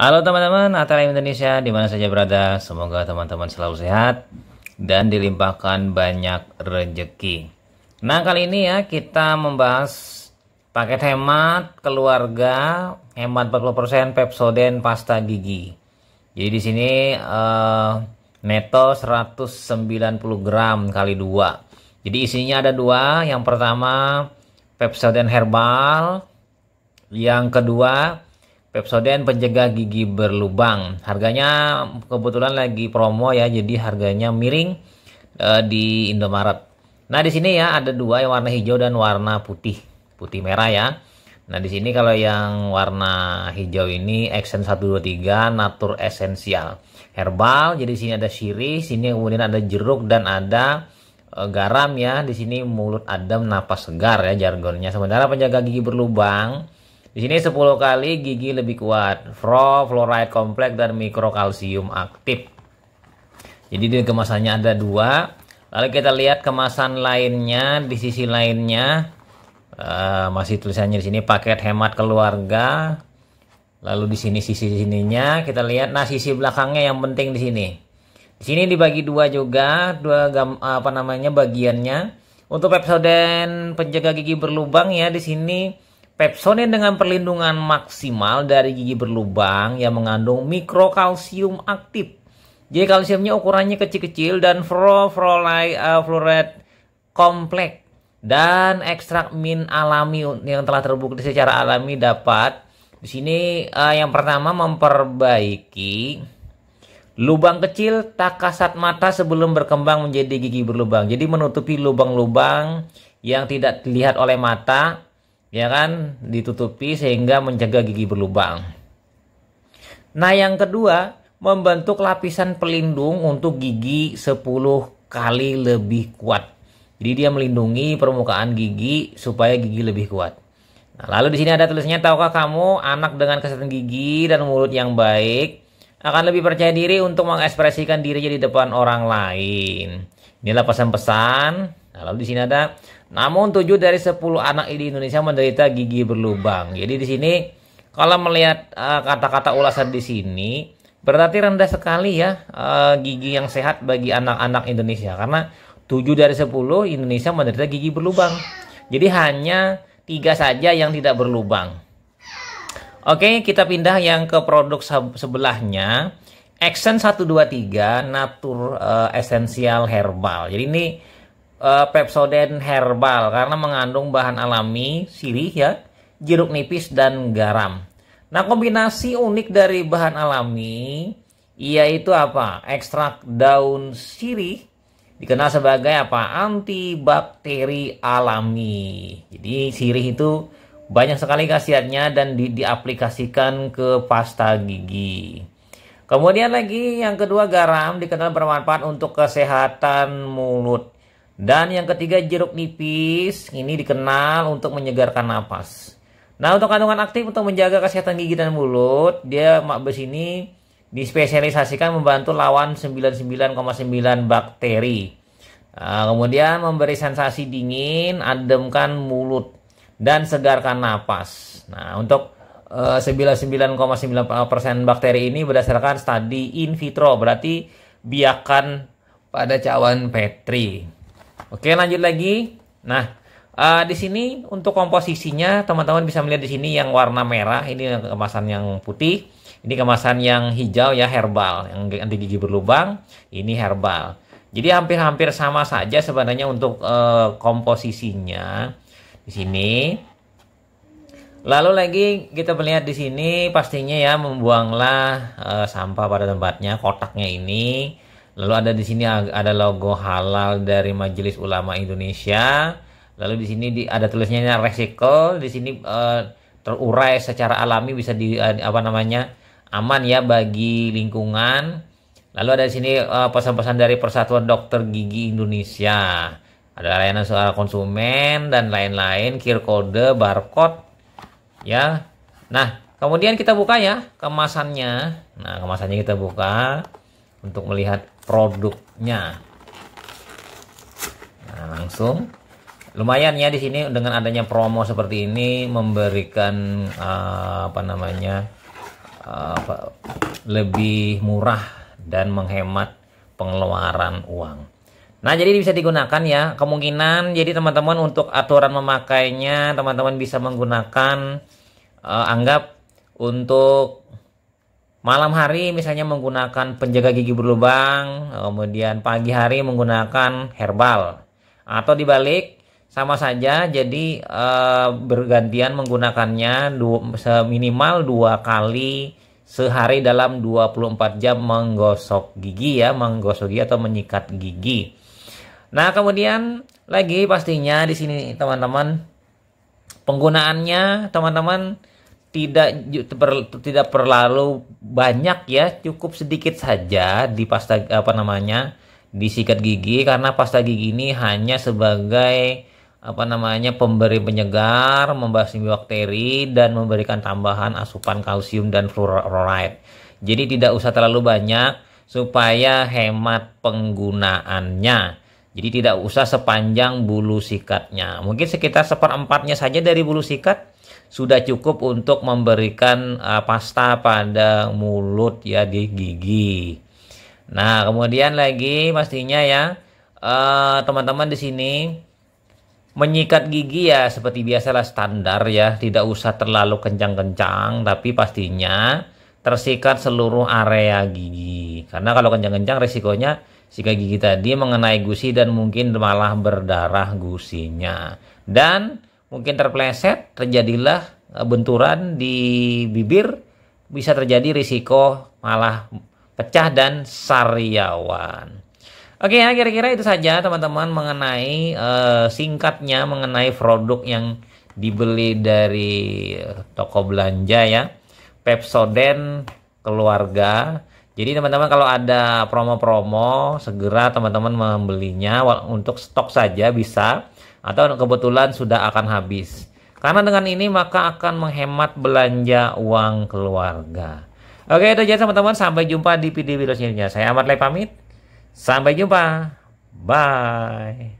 Halo teman-teman, Atala Indonesia di mana saja berada. Semoga teman-teman selalu sehat dan dilimpahkan banyak rejeki. Nah, kali ini ya kita membahas paket hemat keluarga, hemat 40% Pepsodent pasta gigi. Jadi di sini uh, neto 190 gram kali 2. Jadi isinya ada dua, yang pertama Pepsodent herbal, yang kedua Pepsodent pencegah gigi berlubang. Harganya kebetulan lagi promo ya, jadi harganya miring uh, di Indomaret. Nah, di sini ya ada dua yang warna hijau dan warna putih. Putih merah ya. Nah, di sini kalau yang warna hijau ini Accent 123 Natur Esensial Herbal. Jadi sini ada sirih, sini kemudian ada jeruk dan ada uh, garam ya. Di sini mulut adem, napas segar ya jargonnya. Sementara penjaga gigi berlubang di sini 10 kali gigi lebih kuat. Fro, fluoride kompleks dan mikrokalsium aktif. Jadi di kemasannya ada dua. Lalu kita lihat kemasan lainnya di sisi lainnya. Uh, masih tulisannya di sini paket hemat keluarga. Lalu di sini sisi sininya kita lihat nah sisi belakangnya yang penting di sini. Di sini dibagi dua juga, dua gam, apa namanya bagiannya. Untuk Pepsodent penjaga gigi berlubang ya di sini Pepsonin dengan perlindungan maksimal dari gigi berlubang yang mengandung mikrokalsium aktif. Jadi kalsiumnya ukurannya kecil-kecil dan fluoride eh, kompleks dan ekstrak min alami yang telah terbukti secara alami dapat di sini uh, yang pertama memperbaiki lubang kecil tak kasat mata sebelum berkembang menjadi gigi berlubang. Jadi menutupi lubang-lubang yang tidak dilihat oleh mata ya kan ditutupi sehingga menjaga gigi berlubang. Nah, yang kedua, membentuk lapisan pelindung untuk gigi 10 kali lebih kuat. Jadi dia melindungi permukaan gigi supaya gigi lebih kuat. Nah, lalu di sini ada tulisnya, tahukah kamu anak dengan kesehatan gigi dan mulut yang baik akan lebih percaya diri untuk mengekspresikan dirinya di depan orang lain. Inilah pesan-pesan. Nah, lalu di sini ada namun 7 dari 10 anak di Indonesia menderita gigi berlubang. Jadi di sini kalau melihat eh, kata-kata uh, ulasan di sini berarti rendah sekali ya uh, gigi yang sehat bagi anak-anak Indonesia karena 7 dari 10 Indonesia menderita gigi berlubang. Jadi hanya tiga saja yang tidak berlubang. Oke, kita pindah yang ke produk sebelahnya. Action 123 Natur uh, Essential Herbal. Jadi ini uh, Pepsodent herbal karena mengandung bahan alami sirih ya, jeruk nipis dan garam. Nah, kombinasi unik dari bahan alami yaitu apa? Ekstrak daun sirih dikenal sebagai apa? Antibakteri alami. Jadi sirih itu banyak sekali khasiatnya dan di, diaplikasikan ke pasta gigi. Kemudian lagi yang kedua garam dikenal bermanfaat untuk kesehatan mulut. Dan yang ketiga jeruk nipis, ini dikenal untuk menyegarkan napas. Nah untuk kandungan aktif untuk menjaga kesehatan gigi dan mulut, dia makbes ini dispesialisasikan membantu lawan 99,9 bakteri. Nah, kemudian memberi sensasi dingin, ademkan mulut dan segarkan napas. Nah untuk 99,9% eh, bakteri ini berdasarkan studi in vitro, berarti biakan pada cawan Petri. Oke, lanjut lagi. Nah, uh, di sini untuk komposisinya teman-teman bisa melihat di sini yang warna merah, ini kemasan yang putih. Ini kemasan yang hijau ya herbal, yang anti gigi berlubang, ini herbal. Jadi hampir-hampir sama saja sebenarnya untuk uh, komposisinya di sini. Lalu lagi kita melihat di sini pastinya ya membuanglah uh, sampah pada tempatnya kotaknya ini Lalu ada di sini ada logo halal dari Majelis Ulama Indonesia. Lalu di sini di, ada tulisnya resiko. Di sini uh, terurai secara alami bisa di uh, apa namanya aman ya bagi lingkungan. Lalu ada di sini pesan eh, pesan-pesan dari Persatuan Dokter Gigi Indonesia. Ada layanan soal konsumen dan lain-lain, QR code, barcode, ya. Nah, kemudian kita buka ya kemasannya. Nah, kemasannya kita buka untuk melihat produknya. Nah, langsung lumayan ya di sini dengan adanya promo seperti ini memberikan uh, apa namanya uh, lebih murah dan menghemat pengeluaran uang. Nah, jadi bisa digunakan ya. Kemungkinan jadi teman-teman untuk aturan memakainya, teman-teman bisa menggunakan uh, anggap untuk malam hari misalnya menggunakan penjaga gigi berlubang, kemudian pagi hari menggunakan herbal. Atau dibalik sama saja jadi e, bergantian menggunakannya dua, minimal dua kali sehari dalam 24 jam menggosok gigi ya, menggosok gigi atau menyikat gigi. Nah, kemudian lagi pastinya di sini teman-teman penggunaannya teman-teman tidak tidak perlu banyak ya cukup sedikit saja di pasta apa namanya disikat gigi karena pasta gigi ini hanya sebagai apa namanya pemberi penyegar membasmi bakteri dan memberikan tambahan asupan kalsium dan fluoride jadi tidak usah terlalu banyak supaya hemat penggunaannya jadi tidak usah sepanjang bulu sikatnya. Mungkin sekitar seperempatnya saja dari bulu sikat sudah cukup untuk memberikan uh, pasta pada mulut ya di gigi. Nah, kemudian lagi pastinya ya uh, teman-teman uh, di sini menyikat gigi ya seperti biasalah standar ya, tidak usah terlalu kencang-kencang tapi pastinya tersikat seluruh area gigi. Karena kalau kencang-kencang resikonya sikat gigi tadi mengenai gusi dan mungkin malah berdarah gusinya. Dan mungkin terpleset, terjadilah eh, benturan di bibir, bisa terjadi risiko malah pecah dan sariawan. Oke ya, kira-kira itu saja teman-teman mengenai uh, singkatnya mengenai produk yang dibeli dari eh, toko belanja ya. Pepsodent keluarga jadi teman-teman kalau ada promo-promo segera teman-teman membelinya untuk stok saja bisa atau kebetulan sudah akan habis. Karena dengan ini maka akan menghemat belanja uang keluarga. Oke itu aja teman-teman sampai jumpa di video-video selanjutnya. Saya Ahmad Lai pamit. Sampai jumpa. Bye.